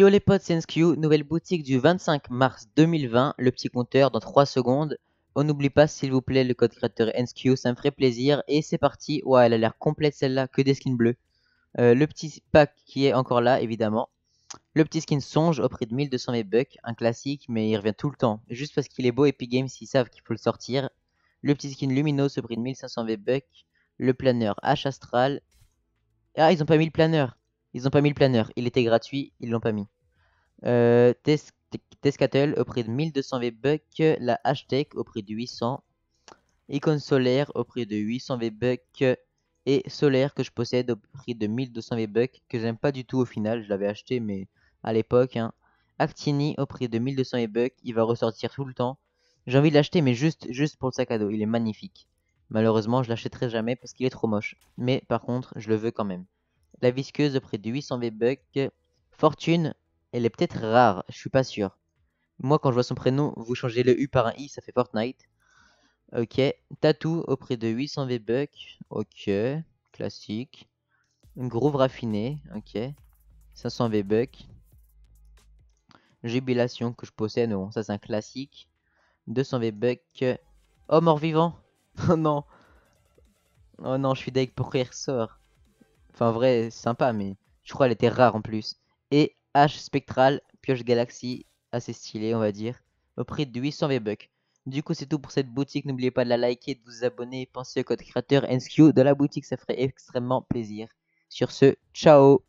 Yo les potes, NSQ, nouvelle boutique du 25 mars 2020, le petit compteur dans 3 secondes. On n'oublie pas s'il vous plaît le code créateur NSQ, ça me ferait plaisir. Et c'est parti, ouais elle a l'air complète celle-là, que des skins bleus. Euh, le petit pack qui est encore là évidemment. Le petit skin songe au prix de 1200 V-Bucks, un classique mais il revient tout le temps. Juste parce qu'il est beau, Epic Games ils savent qu'il faut le sortir. Le petit skin lumineux au prix de 1500 V-Bucks. Le planeur H astral. Ah ils ont pas mis le planeur. Ils n'ont pas mis le planeur. Il était gratuit, ils l'ont pas mis. Euh, Tescatel au prix de 1200 V-Bucks. La Hashtag au prix de 800. Icon solaire au prix de 800 V-Bucks. Et solaire que je possède au prix de 1200 V-Bucks. Que j'aime pas du tout au final. Je l'avais acheté, mais à l'époque. Hein. Actini au prix de 1200 V-Bucks. Il va ressortir tout le temps. J'ai envie de l'acheter, mais juste, juste pour le sac à dos. Il est magnifique. Malheureusement, je l'achèterai jamais parce qu'il est trop moche. Mais par contre, je le veux quand même. La visqueuse auprès près de 800 V-Bucks. Fortune, elle est peut-être rare, je suis pas sûr. Moi, quand je vois son prénom, vous changez le U par un I, ça fait Fortnite. Ok. Tatou, auprès de 800 V-Bucks. Ok. Classique. Groove raffiné. Ok. 500 V-Bucks. Jubilation que je possède. non, ça c'est un classique. 200 V-Bucks. Oh, mort vivant. Oh non. Oh non, je suis deg pour ressort. Enfin, vrai, sympa, mais je crois elle était rare en plus. Et H Spectral, pioche galaxie, assez stylé, on va dire, au prix de 800 V-Bucks. Du coup, c'est tout pour cette boutique. N'oubliez pas de la liker, de vous abonner. Pensez au code créateur NSQ de la boutique, ça ferait extrêmement plaisir. Sur ce, ciao